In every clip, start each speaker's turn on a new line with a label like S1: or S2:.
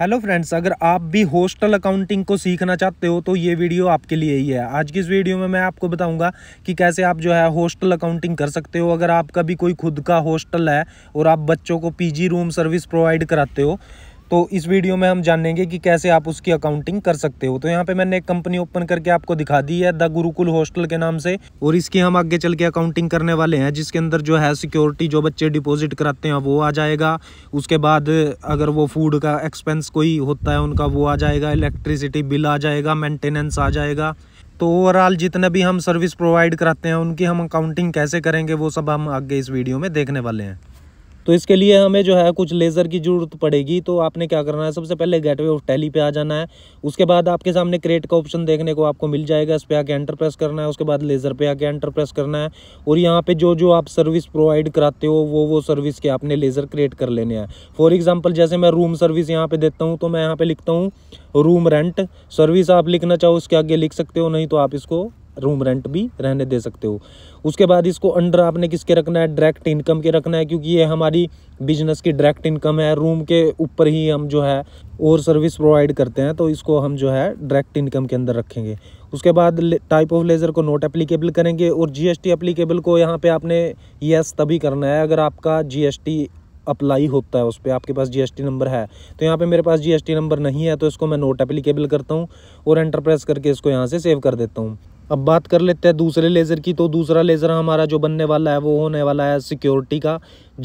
S1: hello friends अगर आप भी हॉस्टल अकाउंटिंग को सीखना चाहते हो तो ये वीडियो आपके लिए ही है आज की इस वीडियो में मैं आपको बताऊंगा कि कैसे आप जो है हॉस्टल अकाउंटिंग कर सकते हो अगर आपका भी कोई खुद का हॉस्टल है और आप बच्चों को पीजी रूम सर्विस प्रोवाइड कराते हो तो इस वीडियो में हम जानेंगे कि कैसे आप उसकी अकाउंटिंग कर सकते हो तो यहाँ पे मैंने एक कंपनी ओपन करके आपको दिखा दी है द गुरुकुल हॉस्टल के नाम से और इसकी हम आगे चल के अकाउंटिंग करने वाले हैं जिसके अंदर जो है सिक्योरिटी जो बच्चे डिपॉजिट कराते हैं वो आ जाएगा उसके बाद अगर वो फूड का एक्सपेंस कोई होता है उनका वो आ जाएगा इलेक्ट्रिसिटी बिल आ जाएगा मेंटेनेंस आ जाएगा तो ओवरऑल जितने भी हम सर्विस प्रोवाइड कराते हैं उनकी हम अकाउंटिंग कैसे करेंगे वो सब हम आगे इस वीडियो में देखने वाले हैं तो इसके लिए हमें जो है कुछ लेज़र की ज़रूरत पड़ेगी तो आपने क्या करना है सबसे पहले गेटवे ऑफ टैली पे आ जाना है उसके बाद आपके सामने क्रेट का ऑप्शन देखने को आपको मिल जाएगा इस पर आके एंटर प्रेस करना है उसके बाद लेज़र पे आके एंटर प्रेस करना है और यहाँ पे जो जो आप सर्विस प्रोवाइड कराते हो वो वो सर्विस के आपने लेज़र क्रिएट कर लेने हैं फॉर एग्ज़ाम्पल जैसे मैं रूम सर्विस यहाँ पर देता हूँ तो मैं यहाँ पर लिखता हूँ रूम रेंट सर्विस आप लिखना चाहो उसके आगे लिख सकते हो नहीं तो आप इसको रूम रेंट भी रहने दे सकते हो उसके बाद इसको अंडर आपने किसके रखना है डायरेक्ट इनकम के रखना है क्योंकि ये हमारी बिजनेस की डायरेक्ट इनकम है रूम के ऊपर ही हम जो है और सर्विस प्रोवाइड करते हैं तो इसको हम जो है डायरेक्ट इनकम के अंदर रखेंगे उसके बाद टाइप ऑफ लेज़र को नोट एप्लीकेबल करेंगे और जीएसटी एप्लीकेबल को यहाँ पे आपने यस तभी करना है अगर आपका जीएसटी अप्लाई होता है उस पर आपके पास जीएसटी नंबर है तो यहाँ पे मेरे पास जीएसटी नंबर नहीं है तो इसको मैं नोट एप्लीकेबल करता हूँ और एंटरप्रेस करके इसको यहाँ से सेव कर देता हूँ अब बात कर लेते हैं दूसरे लेज़र की तो दूसरा लेज़र हमारा जो बनने वाला है वो होने वाला है सिक्योरिटी का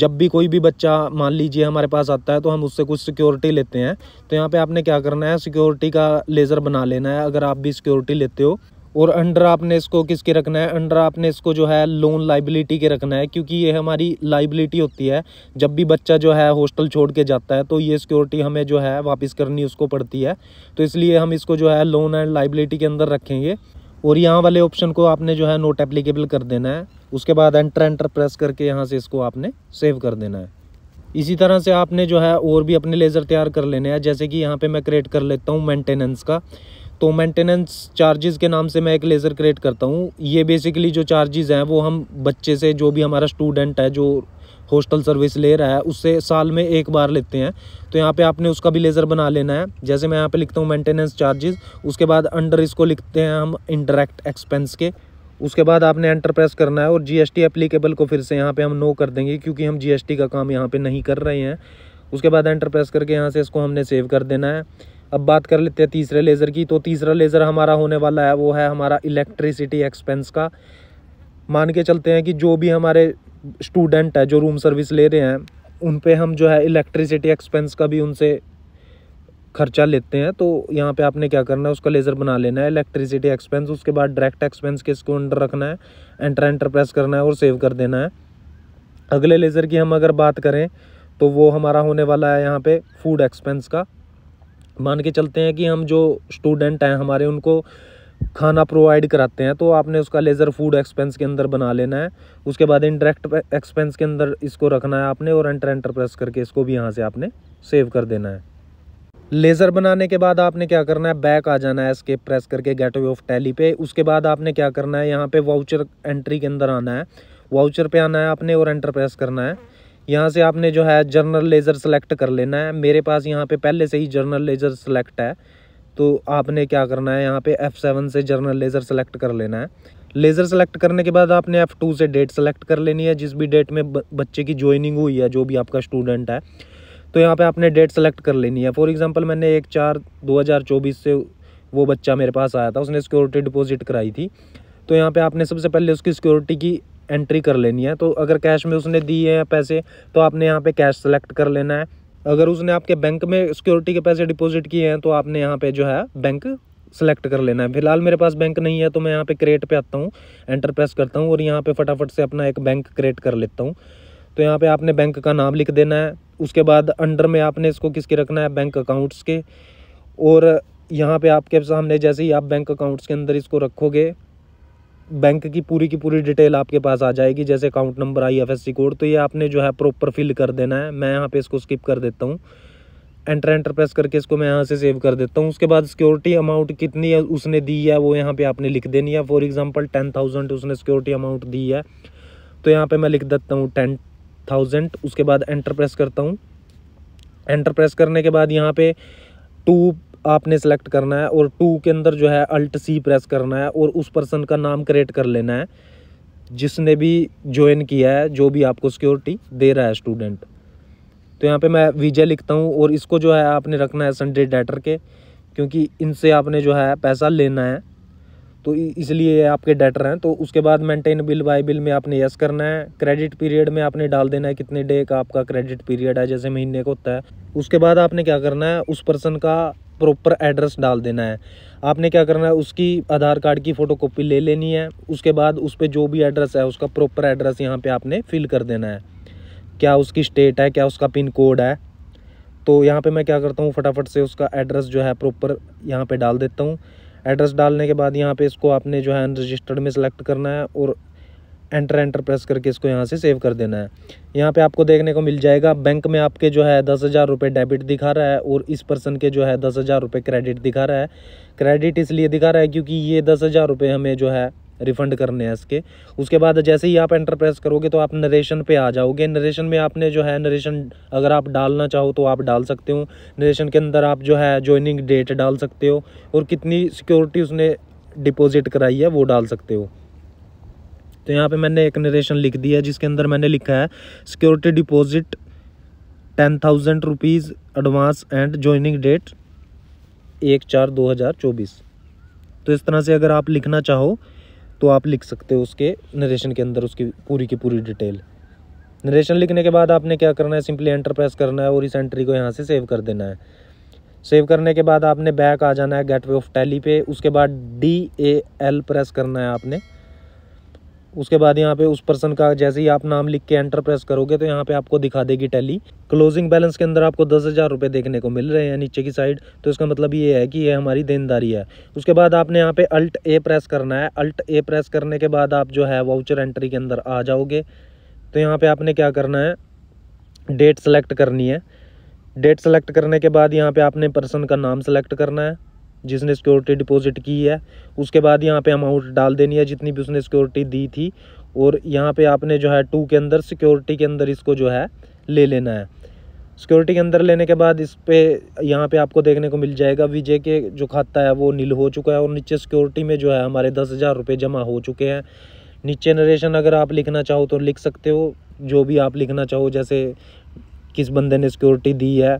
S1: जब भी कोई भी बच्चा मान लीजिए हमारे पास आता है तो हम उससे कुछ सिक्योरिटी लेते हैं तो यहाँ पे आपने क्या करना है सिक्योरिटी का लेज़र बना लेना है अगर आप भी सिक्योरिटी लेते हो और अंडर आपने इसको किसके रखना है अंडर आपने इसको जो है लोन लाइबिलिटी के रखना है क्योंकि ये हमारी लाइबिलिटी होती है जब भी बच्चा जो है हॉस्टल छोड़ के जाता है तो ये सिक्योरिटी हमें जो है वापस करनी उसको पड़ती है तो इसलिए हम इसको जो है लोन एंड लाइबिलिटी के अंदर रखेंगे और यहाँ वाले ऑप्शन को आपने जो है नोट एप्लीकेबल कर देना है उसके बाद एंटर एंटर प्रेस करके यहाँ से इसको आपने सेव कर देना है इसी तरह से आपने जो है और भी अपने लेज़र तैयार कर लेने हैं जैसे कि यहाँ पे मैं क्रिएट कर लेता हूँ मेंटेनेंस का तो मेंटेनेंस चार्जेस के नाम से मैं एक लेज़र क्रिएट करता हूँ ये बेसिकली जो चार्जेस हैं वो हम बच्चे से जो भी हमारा स्टूडेंट है जो हॉस्टल सर्विस ले रहा है उससे साल में एक बार लेते हैं तो यहाँ पे आपने उसका भी लेज़र बना लेना है जैसे मैं यहाँ पे लिखता हूँ मेंटेनेंस चार्जेस उसके बाद अंडर इसको लिखते हैं हम इंडरेक्ट एक्सपेंस के उसके बाद आपने एंटर प्रेस करना है और जी एप्लीकेबल को फिर से यहाँ पे हम नो कर देंगे क्योंकि हम जीएसटी का काम यहाँ पर नहीं कर रहे हैं उसके बाद एंटर प्रेस करके यहाँ से इसको हमने सेव कर देना है अब बात कर लेते हैं तीसरे लेज़र की तो तीसरा लेज़र हमारा होने वाला है वो है हमारा इलेक्ट्रिसिटी एक्सपेंस का मान के चलते हैं कि जो भी हमारे स्टूडेंट है जो रूम सर्विस ले रहे हैं उन पे हम जो है इलेक्ट्रिसिटी एक्सपेंस का भी उनसे खर्चा लेते हैं तो यहाँ पे आपने क्या करना है उसका लेज़र बना लेना है इलेक्ट्रिसिटी एक्सपेंस उसके बाद डायरेक्ट एक्सपेंस के इसको अंडर रखना है एंटर एंटर प्रेस करना है और सेव कर देना है अगले लेज़र की हम अगर बात करें तो वो हमारा होने वाला है यहाँ पे फूड एक्सपेंस का मान के चलते हैं कि हम जो स्टूडेंट हैं हमारे उनको खाना प्रोवाइड कराते हैं तो आपने उसका लेज़र फूड एक्सपेंस के अंदर बना लेना है उसके बाद इंडरेक्ट एक्सपेंस के अंदर इसको रखना है आपने और एंटर एंटर प्रेस करके इसको भी यहाँ से आपने सेव कर देना है लेज़र बनाने के बाद आपने क्या करना है बैक आ जाना है इसके प्रेस करके गेट वे ऑफ टैली पे उसके बाद आपने क्या करना है यहाँ पे वाउचर एंट्री के अंदर आना है वाउचर पे आना है आपने और एंटर प्रेस करना है यहाँ से आपने जो है जर्नल लेज़र सेलेक्ट कर लेना है मेरे पास यहाँ पे पहले से ही जर्नल लेज़र सेलेक्ट है तो आपने क्या करना है यहाँ पे F7 से जर्नल लेज़र सेलेक्ट कर लेना है लेज़र सेलेक्ट करने के बाद आपने F2 से डेट सेलेक्ट कर लेनी है जिस भी डेट में बच्चे की ज्वाइनिंग हुई है जो भी आपका स्टूडेंट है तो यहाँ पे आपने डेट सेलेक्ट कर लेनी है फॉर एग्जांपल मैंने एक चार दो से वो बच्चा मेरे पास आया था उसने सिक्योरिटी डिपोज़िट कराई थी तो यहाँ पर आपने सबसे पहले उसकी सिक्योरिटी की एंट्री कर लेनी है तो अगर कैश में उसने दिए हैं पैसे तो आपने यहाँ पर कैश सेलेक्ट कर लेना है अगर उसने आपके बैंक में सिक्योरिटी के पैसे डिपॉजिट किए हैं तो आपने यहाँ पे जो है बैंक सेलेक्ट कर लेना है फिलहाल मेरे पास बैंक नहीं है तो मैं यहाँ पे क्रिएट पे आता हूँ एंटर प्रेस करता हूँ और यहाँ पे फटाफट से अपना एक बैंक क्रिएट कर लेता हूँ तो यहाँ पे आपने बैंक का नाम लिख देना है उसके बाद अंडर में आपने इसको किसके रखना है बैंक अकाउंट्स के और यहाँ पे आपके सामने जैसे ही आप बैंक अकाउंट्स के अंदर इसको रखोगे बैंक की पूरी की पूरी डिटेल आपके पास आ जाएगी जैसे account number I FSC code तो ये आपने जो है प्रॉपर फिल कर देना है मैं यहाँ पे इसको स्किप कर देता हूँ एंटर एंटर प्रेस करके इसको मैं यहाँ से सेव कर देता हूँ उसके बाद सिक्योरिटी अमाउंट कितनी उसने दी है वो यहाँ पे आपने लिख देनी है फॉर एग्ज़ाम्पल टेन उसने सिक्योरिटी अमाउंट दी है तो यहाँ पर मैं लिख देता हूँ टेन उसके बाद एंटर प्रेस करता हूँ एंटर प्रेस करने के बाद यहाँ पे टू आपने सेलेक्ट करना है और टू के अंदर जो है अल्ट सी प्रेस करना है और उस पर्सन का नाम क्रिएट कर लेना है जिसने भी ज्वाइन किया है जो भी आपको सिक्योरिटी दे रहा है स्टूडेंट तो यहाँ पे मैं वीजा लिखता हूँ और इसको जो है आपने रखना है संडे डेटर के क्योंकि इनसे आपने जो है पैसा लेना है तो इसलिए आपके डेटर हैं तो उसके बाद मेंटेन बिल बाय बिल में आपने यस करना है क्रेडिट पीरियड में आपने डाल देना है कितने डे का आपका क्रेडिट पीरियड है जैसे महीने का होता है उसके बाद आपने क्या करना है उस पर्सन का प्रॉपर एड्रेस डाल देना है आपने क्या करना है उसकी आधार कार्ड की फ़ोटोकॉपी ले लेनी है उसके बाद उस पर जो भी एड्रेस है उसका प्रॉपर एड्रेस यहाँ पर आपने फिल कर देना है क्या उसकी स्टेट है क्या उसका पिन कोड है तो यहाँ पे मैं क्या करता हूँ फटाफट से उसका एड्रेस जो है प्रॉपर यहाँ पे डाल देता हूँ एड्रेस डालने के बाद यहाँ पे इसको आपने जो है अनरजिस्टर्ड में सेलेक्ट करना है और एंटर एंटर प्रेस करके इसको यहाँ से सेव कर देना है यहाँ पे आपको देखने को मिल जाएगा बैंक में आपके जो है दस हज़ार रुपये डेबिट दिखा रहा है और इस पर्सन के जो है दस हज़ार रुपये क्रेडिट दिखा रहा है क्रेडिट इसलिए दिखा रहा है क्योंकि ये दस हज़ार रुपये हमें जो है रिफंड करने हैं इसके उसके बाद जैसे ही आप एंटर प्रेस करोगे तो आप नरेशन पे आ जाओगे नरेशन में आपने जो है नरेशन अगर आप डालना चाहो तो आप डाल सकते हो नरेशन के अंदर आप जो है ज्वाइनिंग डेट डाल सकते हो और कितनी सिक्योरिटी उसने डिपॉजिट कराई है वो डाल सकते हो तो यहाँ पे मैंने एक नरेशन लिख दिया है जिसके अंदर मैंने लिखा है security deposit ten thousand rupees advance and joining date एक चार दो हज़ार चौबीस तो इस तरह से अगर आप लिखना चाहो तो आप लिख सकते हो उसके नरेशन के अंदर उसकी पूरी की पूरी डिटेल नरेशन लिखने के बाद आपने क्या करना है सिंपली एंटर प्रेस करना है और इस एंट्री को यहाँ से सेव कर देना है सेव करने के बाद आपने बैक आ जाना है गेटवे ऑफ टैली पे उसके बाद डी ए एल प्रेस करना है आपने उसके बाद यहाँ पे उस पर्सन का जैसे ही आप नाम लिख के एंटर प्रेस करोगे तो यहाँ पे आपको दिखा देगी टैली क्लोजिंग बैलेंस के अंदर आपको दस हज़ार रुपये देखने को मिल रहे हैं नीचे की साइड तो इसका मतलब ये है कि ये हमारी देनदारी है उसके बाद आपने यहाँ पे अल्ट ए प्रेस करना है अल्ट ए प्रेस करने के बाद आप जो है वाउचर एंट्री के अंदर आ जाओगे तो यहाँ पर आपने क्या करना है डेट सेलेक्ट करनी है डेट सेलेक्ट करने के बाद यहाँ पर आपने पर्सन का नाम सेलेक्ट करना है जिसने सिक्योरिटी डिपॉजिट की है उसके बाद यहाँ पे अमाउंट डाल देनी है जितनी भी उसने सिक्योरिटी दी थी और यहाँ पे आपने जो है टू के अंदर सिक्योरिटी के अंदर इसको जो है ले लेना है सिक्योरिटी के अंदर लेने के बाद इस पर यहाँ पर आपको देखने को मिल जाएगा विजय के जो खाता है वो नील हो चुका है और नीचे सिक्योरिटी में जो है हमारे दस हज़ार रुपये जमा हो चुके हैं नीचे नरेशन अगर आप लिखना चाहो तो लिख सकते हो जो भी आप लिखना चाहो जैसे किस बंदे ने सिक्योरिटी दी है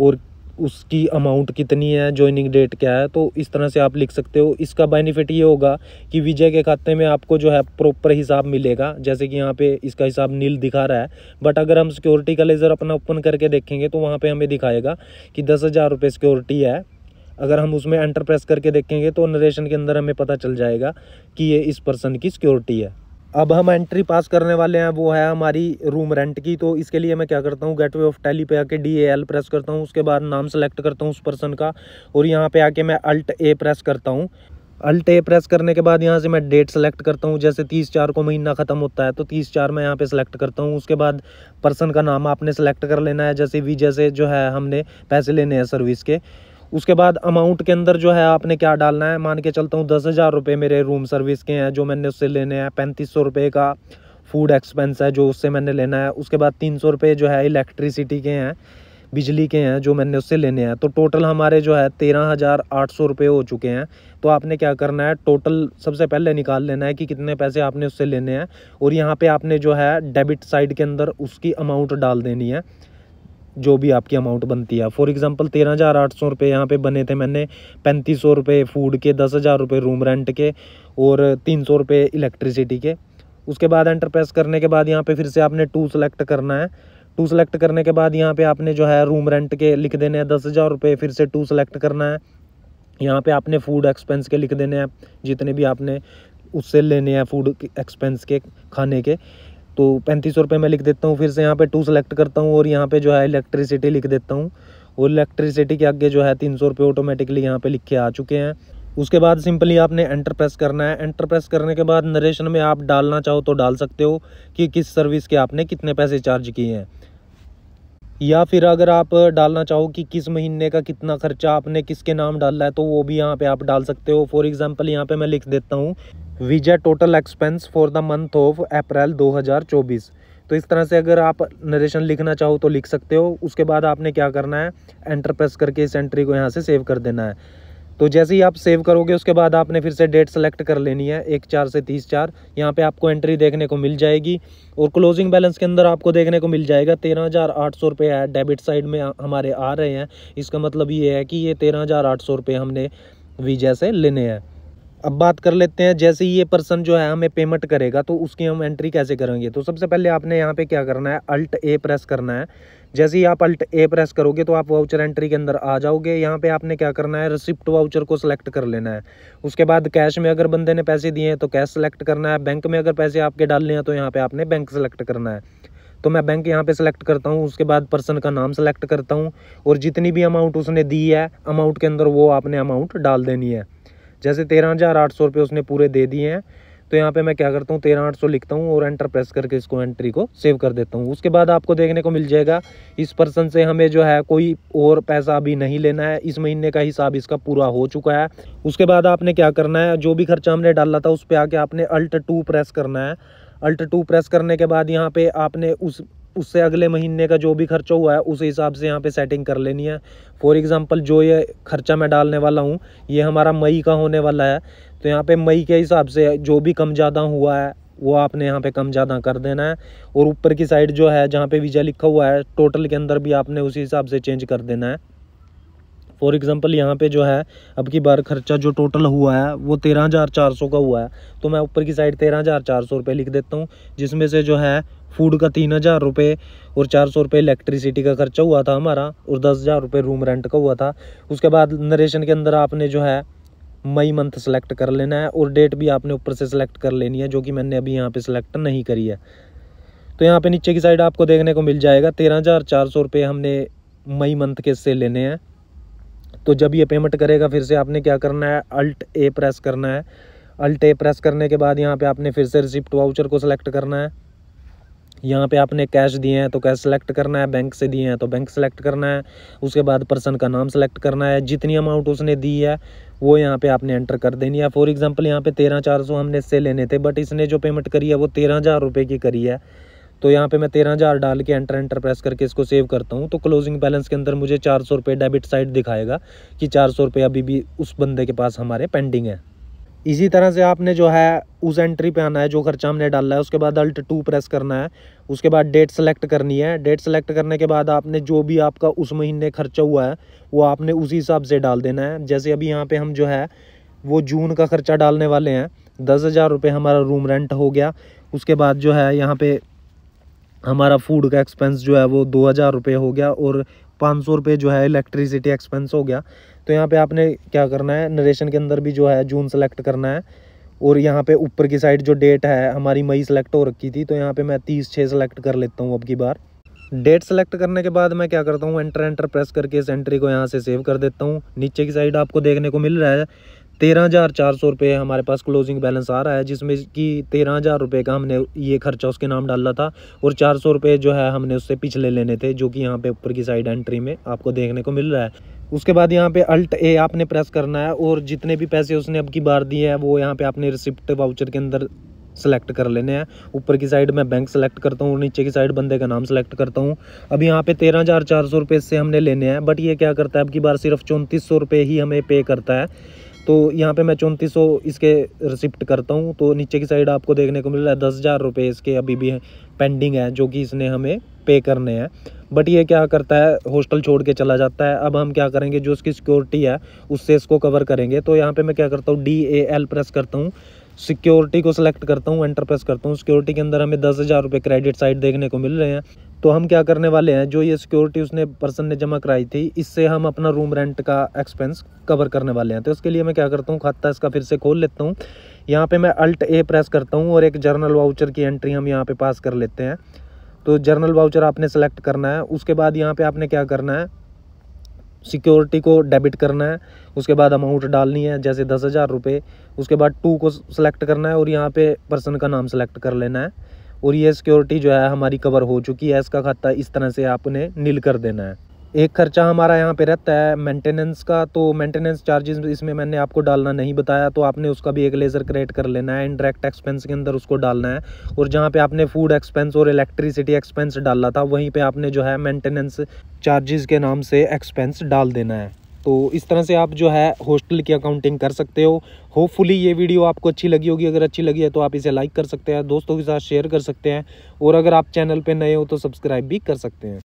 S1: और उसकी अमाउंट कितनी है ज्वाइनिंग डेट क्या है तो इस तरह से आप लिख सकते हो इसका बेनिफिट ये होगा कि विजय के खाते में आपको जो है प्रॉपर हिसाब मिलेगा जैसे कि यहाँ पे इसका हिसाब नील दिखा रहा है बट अगर हम सिक्योरिटी का लेज़र अपना ओपन करके देखेंगे तो वहाँ पर हमें दिखाएगा कि दस हज़ार रुपये सिक्योरिटी है अगर हम उसमें एंटर प्रेस करके देखेंगे तो नरेशन के अंदर हमें पता चल जाएगा कि ये इस पर्सन की सिक्योरिटी है अब हम एंट्री पास करने वाले हैं वो है हमारी रूम रेंट की तो इसके लिए मैं क्या करता हूँ गेटवे ऑफ टैली पे आके डी एल प्रेस करता हूँ उसके बाद नाम सेलेक्ट करता हूँ उस पर्सन का और यहाँ पे आके मैं अल्ट ए प्रेस करता हूँ अल्ट ए प्रेस करने के बाद यहाँ से मैं डेट सेलेक्ट करता हूँ जैसे तीस चार को महीना ख़त्म होता है तो तीस चार मैं यहाँ पे सिलेक्ट करता हूँ उसके बाद पर्सन का नाम आपने सेलेक्ट कर लेना है जैसे वी जैसे जो है हमने पैसे लेने हैं सर्विस के उसके बाद अमाउंट के अंदर जो है आपने क्या डालना है मान के चलता हूँ दस हज़ार रुपये मेरे रूम सर्विस के हैं जो मैंने उससे लेने हैं पैंतीस सौ रुपये का फूड एक्सपेंस है जो उससे मैंने लेना है उसके बाद तीन सौ रुपये जो है इलेक्ट्रिसिटी के हैं बिजली के हैं जो मैंने उससे लेने हैं तो टोटल हमारे जो है तेरह हज़ार आठ सौ रुपये हो चुके हैं तो आपने क्या करना है टोटल सबसे पहले निकाल लेना है कि कितने पैसे आपने उससे लेने हैं और यहाँ पे आपने जो है डेबिट साइड के अंदर उसकी अमाउंट डाल देनी है जो भी आपकी अमाउंट बनती है फॉर एग्ज़ाम्पल तेरह हज़ार आठ सौ रुपये यहाँ पर बने थे मैंने पैंतीस सौ रुपये फूड के दस हज़ार रुपये रूम रेंट के और तीन सौ रुपये इलेक्ट्रिसिटी के उसके बाद एंटर प्रेस करने के बाद यहाँ पे फिर से आपने टू सेलेक्ट करना है टू सेलेक्ट करने के बाद यहाँ पे आपने जो है रूम रेंट के लिख देने हैं दस हज़ार रुपये फिर से टू सेलेक्ट करना है यहाँ पे आपने फ़ूड एक्सपेंस के लिख देने हैं जितने भी आपने उससे लेने हैं फूड एक्सपेंस के खाने के तो पैंतीस सौ रुपये मैं लिख देता हूँ फिर से यहाँ पे टू सेलेक्ट करता हूँ और यहाँ पे जो है इलेक्ट्रिसिटी लिख देता हूँ और इलेक्ट्रिसिटी के आगे जो है तीन सौ रुपये ऑटोमेटिकली यहाँ पे लिख के आ चुके हैं उसके बाद सिंपली आपने एंटर प्रेस करना है एंटर प्रेस करने के बाद नरेशन में आप डालना चाहो तो डाल सकते हो कि किस सर्विस के आपने कितने पैसे चार्ज किए हैं या फिर अगर आप डालना चाहो कि किस महीने का कितना खर्चा आपने किसके नाम डाला है तो वो भी यहाँ पे आप डाल सकते हो फॉर एग्जांपल यहाँ पे मैं लिख देता हूँ visa total expense for the month of April 2024 तो इस तरह से अगर आप नरेशन लिखना चाहो तो लिख सकते हो उसके बाद आपने क्या करना है एंटर प्रेस करके इस एंट्री को यहाँ से सेव कर देना है तो जैसे ही आप सेव करोगे उसके बाद आपने फिर से डेट सेलेक्ट कर लेनी है एक चार से तीस चार यहाँ पे आपको एंट्री देखने को मिल जाएगी और क्लोजिंग बैलेंस के अंदर आपको देखने को मिल जाएगा तेरह हज़ार आठ सौ रुपये है डेबिट साइड में हमारे आ रहे हैं इसका मतलब ये है कि ये तेरह हज़ार आठ सौ रुपये हमने वीजा से लेने हैं अब बात कर लेते हैं जैसे ही ये पर्सन जो है हमें पेमेंट करेगा तो उसकी हम एंट्री कैसे करेंगे तो सबसे पहले आपने यहाँ पे क्या करना है अल्ट ए प्रेस करना है जैसे ही आप अल्ट ए प्रेस करोगे तो आप वाउचर एंट्री के अंदर आ जाओगे यहाँ पे आपने क्या करना है रिसिप्ट वाउचर को सिलेक्ट कर लेना है उसके बाद कैश में अगर बंदे ने पैसे दिए हैं तो कैश सेलेक्ट करना है बैंक में अगर पैसे आपके डालने हैं तो यहाँ पर आपने बैंक सेलेक्ट करना है तो मैं बैंक यहाँ पे सिलेक्ट करता हूँ उसके बाद पर्सन का नाम सेलेक्ट करता हूँ और जितनी भी अमाउंट उसने दी है अमाउंट के अंदर वो आपने अमाउंट डाल देनी है जैसे तेरह हज़ार आठ सौ रुपये उसने पूरे दे दिए हैं तो यहाँ पे मैं क्या करता हूँ तेरह आठ सौ लिखता हूँ और एंटर प्रेस करके इसको एंट्री को सेव कर देता हूँ उसके बाद आपको देखने को मिल जाएगा इस पर्सन से हमें जो है कोई और पैसा अभी नहीं लेना है इस महीने का हिसाब इसका पूरा हो चुका है उसके बाद आपने क्या करना है जो भी खर्चा हमने डाला था उस पर आके आपने अल्ट टू प्रेस करना है अल्ट टू प्रेस करने के बाद यहाँ पे आपने उस उससे अगले महीने का जो भी खर्चा हुआ है उस हिसाब से यहाँ पे सेटिंग कर लेनी है फॉर एग्ज़ाम्पल जो ये खर्चा मैं डालने वाला हूँ ये हमारा मई का होने वाला है तो यहाँ पे मई के हिसाब से जो भी कम ज़्यादा हुआ है वो आपने यहाँ पे कम ज़्यादा कर देना है और ऊपर की साइड जो है जहाँ पे वीज़ा लिखा हुआ है टोटल के अंदर भी आपने उसी हिसाब से चेंज कर देना है फॉर एग्ज़ाम्पल यहाँ पे जो है अब की बार खर्चा जो टोटल हुआ है वो तेरह हज़ार चार सौ का हुआ है तो मैं ऊपर की साइड तेरह हज़ार चार सौ रुपये लिख देता हूँ जिसमें से जो है फूड का तीन हज़ार रुपये और चार सौ रुपये इलेक्ट्रिसिटी का खर्चा हुआ था हमारा और दस हज़ार रुपये रूम रेंट का हुआ था उसके बाद नरेशन के अंदर आपने जो है मई मंथ सेलेक्ट कर लेना है और डेट भी आपने ऊपर से सिलेक्ट कर लेनी है जो कि मैंने अभी यहाँ पे सिलेक्ट नहीं करी है तो यहाँ पे नीचे की साइड आपको देखने को मिल जाएगा तेरह हज़ार चार सौ रुपये हमने मई मंथ के से लेने हैं तो जब ये पेमेंट करेगा फिर से आपने क्या करना है अल्ट ए प्रेस करना है अल्ट ए प्रेस करने के बाद यहाँ पे आपने फिर से रिसिप्ट वाउचर को सिलेक्ट करना है यहाँ पे आपने कैश दिए हैं तो कैश सेलेक्ट करना है बैंक से दिए हैं तो बैंक सेलेक्ट करना है उसके बाद पर्सन का नाम सेलेक्ट करना है जितनी अमाउंट उसने दी है वो यहाँ पे आपने एंटर कर देनी है फॉर एग्जांपल यहाँ पे तेरह चार सौ हमने इससे लेने थे बट इसने जो पेमेंट करी है वो तेरह हज़ार रुपये की करी है तो यहाँ पर मैं तेरह हज़ार डाल के एंटर एंटर प्रेस करके इसको सेव करता हूँ तो क्लोजिंग बैलेंस के अंदर मुझे चार सौ रुपये डेबिट साइड दिखाएगा कि चार सौ रुपये अभी भी उस बंदे के पास हमारे पेंडिंग है इसी तरह से आपने जो है उस एंट्री पे आना है जो खर्चा हमने डाला है उसके बाद अल्ट टू प्रेस करना है उसके बाद डेट सेलेक्ट करनी है डेट सेलेक्ट करने के बाद आपने जो भी आपका उस महीने खर्चा हुआ है वो आपने उसी हिसाब से डाल देना है जैसे अभी यहाँ पे हम जो है वो जून का खर्चा डालने वाले हैं दस हज़ार रुपये हमारा रूम रेंट हो गया उसके बाद जो है यहाँ पे हमारा फूड का एक्सपेंस जो है वो दो हज़ार रुपये हो गया और पाँच सौ रुपये जो है इलेक्ट्रिसिटी एक्सपेंस हो गया तो यहाँ पे आपने क्या करना है नरेशन के अंदर भी जो है जून सेलेक्ट करना है और यहाँ पे ऊपर की साइड जो डेट है हमारी मई सेलेक्ट हो रखी थी तो यहाँ पे मैं तीस छः सेलेक्ट कर लेता हूँ अब की बार डेट सेलेक्ट करने के बाद मैं क्या करता हूँ एंटर एंटर प्रेस करके इस एंट्री को यहाँ से सेव कर देता हूँ नीचे की साइड आपको देखने को मिल रहा है तेरह हज़ार चार सौ रुपये हमारे पास क्लोजिंग बैलेंस आ रहा है जिसमें कि तेरह हज़ार रुपये का हमने ये खर्चा उसके नाम डाला था और चार सौ रुपये जो है हमने उससे पिछले लेने थे जो कि यहाँ पे ऊपर की साइड एंट्री में आपको देखने को मिल रहा है उसके बाद यहाँ पे अल्ट ए आपने प्रेस करना है और जितने भी पैसे उसने अब की बार दिए हैं वो यहाँ पर आपने रिसिप्ट वाउचर के अंदर सेलेक्ट कर लेने हैं ऊपर की साइड मैं बैंक सेलेक्ट करता हूँ नीचे की साइड बंदे का नाम सेलेक्ट करता हूँ अब यहाँ पे तेरह हज़ार चार सौ रुपये से हमने लेने हैं बट ये क्या करता है अब की बार सिर्फ चौंतीस सौ रुपये ही हमें पे करता है तो यहाँ पे मैं चौंतीस सौ इसके रिसिप्ट करता हूँ तो नीचे की साइड आपको देखने को मिल रहा है दस हज़ार रुपये इसके अभी भी पेंडिंग है जो कि इसने हमें पे करने हैं बट ये क्या करता है हॉस्टल छोड़ के चला जाता है अब हम क्या करेंगे जो उसकी सिक्योरिटी है उससे इसको कवर करेंगे तो यहाँ पर मैं क्या करता हूँ डी ए एल प्रेस करता हूँ सिक्योरिटी को सिलेक्ट करता हूँ एंटर प्रेस करता हूँ सिक्योरिटी के अंदर हमें दस हज़ार रुपये क्रेडिट साइड देखने को मिल रहे हैं तो हम क्या करने वाले हैं जो ये सिक्योरिटी उसने पर्सन ने जमा कराई थी इससे हम अपना रूम रेंट का एक्सपेंस कवर करने वाले हैं तो इसके लिए मैं क्या करता हूँ खाता इसका फिर से खोल लेता हूँ यहाँ पे मैं अल्ट ए प्रेस करता हूँ और एक जर्नल वाउचर की एंट्री हम यहाँ पे पास कर लेते हैं तो जर्नल वाउचर आपने सेलेक्ट करना है उसके बाद यहाँ पे आपने क्या करना है सिक्योरिटी को डेबिट करना है उसके बाद अमाउंट डालनी है जैसे दस हज़ार रुपये उसके बाद टू को सेलेक्ट करना है और यहाँ पे पर्सन का नाम सेलेक्ट कर लेना है और ये सिक्योरिटी जो है हमारी कवर हो चुकी है इसका खाता इस तरह से आपने नील कर देना है एक खर्चा हमारा यहाँ पे रहता है मेंटेनेंस का तो मेंटेनेंस चार्जेस इसमें मैंने आपको डालना नहीं बताया तो आपने उसका भी एक लेज़र क्रिएट कर लेना है इनडायरेक्ट एक्सपेंस के अंदर उसको डालना है और जहाँ पे आपने फूड एक्सपेंस और इलेक्ट्रिसिटी एक्सपेंस डाला था वहीं पे आपने जो है मेंटेनेंस चार्जेस के नाम से एक्सपेंस डाल देना है तो इस तरह से आप जो है हॉस्टल की अकाउंटिंग कर सकते हो होपफुली ये वीडियो आपको अच्छी लगी होगी अगर अच्छी लगी है तो आप इसे लाइक कर सकते हैं दोस्तों के साथ शेयर कर सकते हैं और अगर आप चैनल पर नए हो तो सब्सक्राइब भी कर सकते हैं